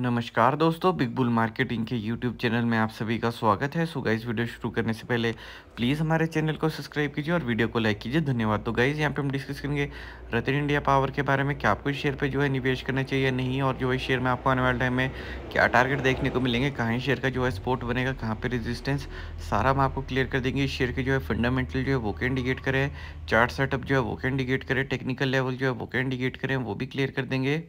नमस्कार दोस्तों big bull marketing के यूट्यूब चैनल में आप सभी का स्वागत है सो गाइज वीडियो शुरू करने से पहले प्लीज़ हमारे चैनल को सब्सक्राइब कीजिए और वीडियो को लाइक कीजिए धन्यवाद तो गाइज यहाँ पे हम डिस्कस करेंगे रतन इंडिया पावर के बारे में क्या आपको इस शेयर पे जो है निवेश करना चाहिए नहीं और जो है शेयर में आपको आने वाले टाइम में क्या टारगेट देखने को मिलेंगे कहाँ शेयर का जो है स्पोर्ट बनेगा कहाँ पर रजिस्टेंस सारा हम आपको क्लियर कर देंगे इस शेयर के जो है फंडामेंटल जो है वो के इंडिकेट करें चार्ट सेटअप जो है वो कैन इंडिकेट करें टेक्निकल लेवल जो है वो कैन इंडिकेट करें वो भी क्लियर कर देंगे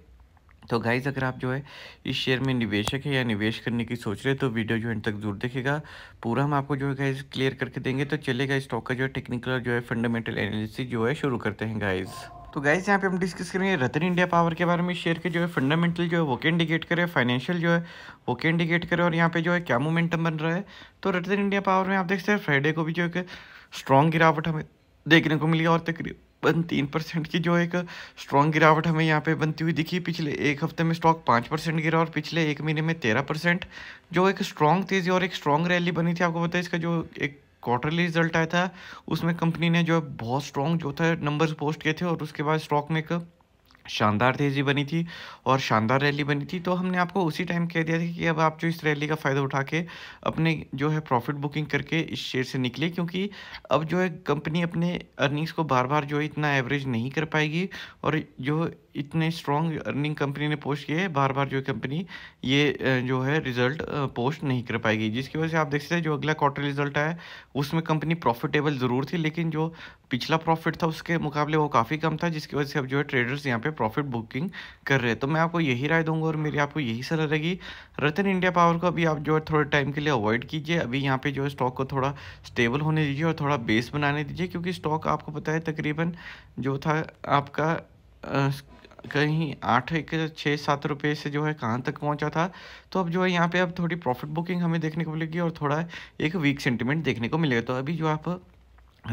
तो गाइज़ अगर आप जो है इस शेयर में निवेशक है या निवेश करने की सोच रहे हैं तो वीडियो जो एंड तक जरूर देखेगा पूरा हम आपको जो है गाइज़ क्लियर करके देंगे तो चलेगा स्टॉक का जो है टेक्निकल जो है फंडामेंटल एनालिसिस जो है शुरू करते हैं गाइज़ तो गाइज यहाँ पे हम डिस्कस करेंगे रतन इंडिया पावर के बारे में शेयर के जो है फंडामेंटल जो है वो के इंडिकेट करे फाइनेंशियल जो है वो के इंडिकेट करे और यहाँ पे जो है क्या मोमेंटम बन रहा है तो रतन इंडिया पावर में आप देख सकते हैं फ्राइडे को भी जो है स्ट्रॉन्ग गिरावट हमें देखने को मिली और तकरीबन तीन परसेंट की जो एक स्ट्रॉन्ग गिरावट हमें यहाँ पे बनती हुई दिखी पिछले एक हफ्ते में स्टॉक पाँच परसेंट गिरा और पिछले एक महीने में तेरह परसेंट जो एक स्ट्रॉन्ग तेज़ी और एक स्ट्रॉन्ग रैली बनी थी आपको पता है इसका जो एक क्वार्टरली रिजल्ट आया था उसमें कंपनी ने जो है बहुत स्ट्रॉन्ग जो था नंबर्स पोस्ट किए थे और उसके बाद स्टॉक में एक शानदार तेज़ी बनी थी और शानदार रैली बनी थी तो हमने आपको उसी टाइम कह दिया था कि अब आप जो इस रैली का फ़ायदा उठा के अपने जो है प्रॉफिट बुकिंग करके इस शेयर से निकले क्योंकि अब जो है कंपनी अपने अर्निंग्स को बार बार जो है इतना एवरेज नहीं कर पाएगी और जो इतने स्ट्रॉन्ग अर्निंग कंपनी ने पोस्ट किए बार बार जो कंपनी ये जो है रिजल्ट पोस्ट नहीं कर पाएगी जिसकी वजह से आप देख सकते हैं जो अगला क्वार्टर रिजल्ट आया उसमें कंपनी प्रॉफिटेबल ज़रूर थी लेकिन जो पिछला प्रॉफिट था उसके मुकाबले वो काफ़ी कम था जिसकी वजह से अब जो है ट्रेडर्स यहाँ पर प्रॉफिट बुकिंग कर रहे हैं तो मैं आपको यही राय दूंगा और मेरी आपको यही सलाह रहेगी रतन इंडिया पावर को अभी आप जो है थोड़े टाइम के लिए अवॉइड कीजिए अभी यहाँ पे जो है स्टॉक को थोड़ा स्टेबल होने दीजिए और थोड़ा बेस बनाने दीजिए क्योंकि स्टॉक आपको पता है तकरीबन जो था आपका आ, कहीं आठ एक छः सात रुपये से जो है कहाँ तक पहुँचा था तो अब जो है यहाँ पे अब थोड़ी प्रॉफिट बुकिंग हमें देखने को मिलेगी और थोड़ा एक वीक सेंटिमेंट देखने को मिलेगा तो अभी जो आप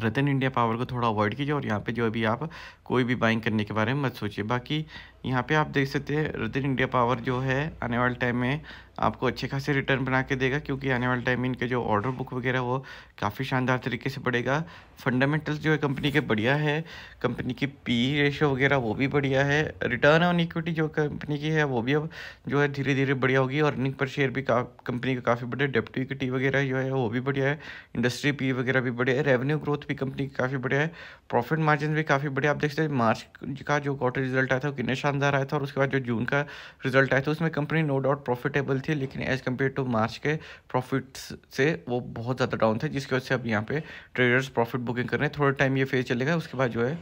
रतन इंडिया पावर को थोड़ा अवॉइड कीजिए और यहाँ पे जो अभी आप कोई भी बाइंग करने के बारे में मत सोचिए बाकी यहाँ पे आप देख सकते हैं रतन इंडिया पावर जो है आने वाले टाइम में आपको अच्छे खासे रिटर्न बना के देगा क्योंकि आने वाले टाइम में इनके जो ऑर्डर बुक वगैरह वो काफ़ी शानदार तरीके से बढ़ेगा फंडामेंटल्स जो है कंपनी के बढ़िया है कंपनी की पी रेशो वगैरह वो भी बढ़िया है रिटर्न ऑन इक्विटी जो कंपनी की है वो भी अब जो है धीरे धीरे बढ़िया होगी और अर्निंग पर शेयर भी कंपनी का काफ़ी बढ़िया डेप्टी इक्विटी वगैरह जो है वो भी बढ़िया है इंडस्ट्री पी वगैरह भी बढ़िया है रेवेन्यू ग्रोथ भी कंपनी की काफ़ी बढ़िया है प्रॉफिट मार्जिन भी काफ़ी बढ़िया आप देख सकते हैं मार्च का जो क्वार्टर रिजल्ट आया था कितने शानदार रमज़ान आया था और उसके बाद जो जून का रिजल्ट आया था उसमें कंपनी नो डाउट प्रॉफिटेबल थी लेकिन एज़ कम्पेयर टू मार्च के प्रॉफिट्स से वो बहुत ज़्यादा डाउन थे जिसकी वजह से अब यहाँ पे ट्रेडर्स प्रॉफिट बुकिंग कर रहे हैं थोड़ा टाइम ये फेज चलेगा उसके बाद जो है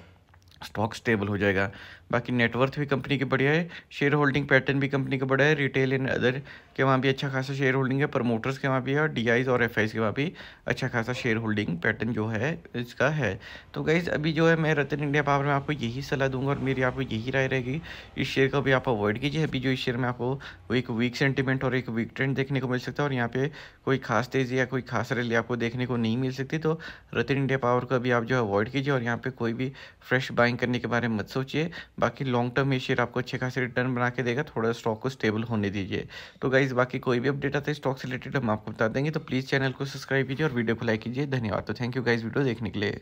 स्टॉक स्टेबल हो जाएगा बाकी नेटवर्थ भी कंपनी की बढ़िया है शेयर होल्डिंग पैटर्न भी कंपनी का बढ़िया है रिटेल एंड अदर के वहाँ भी अच्छा खासा शेयर होल्डिंग है प्रमोटर्स के वहाँ भी है और डी और एफ के वहाँ भी अच्छा खासा शेयर होल्डिंग पैटर्न जो है इसका है तो गाइज़ अभी जो है मैं रतन इंडिया पावर में आपको यही सलाह दूंगा और मेरी आपको यही राय रहेगी इस शेयर को भी आप अवॉइड कीजिए अभी जो इस शेयर में आपको एक वीक सेंटिमेंट और एक वीक ट्रेंड देखने को मिल सकता है और यहाँ पे कोई खास तेज़ी या कोई खास रैली आपको देखने को नहीं मिल सकती तो रतन इंडिया पावर को अभी आप जो है अवॉइड कीजिए और यहाँ पे कोई भी फ्रेश बाइंग करने के बारे में मत सोचिए बाकी लॉन्ग टर्म ये शेयर आपको अच्छे खासे रिटर्न बना के देगा थोड़ा स्टॉक को स्टेबल होने दीजिए तो गाइज गाइज बाकी कोई भी अपडेट आता है स्टॉक से रिलेटेड हम आपको बता देंगे तो प्लीज़ चैनल को सब्सक्राइब कीजिए और वीडियो को लाइक कीजिए धन्यवाद तो थैंक यू गाइज वीडियो देखने के लिए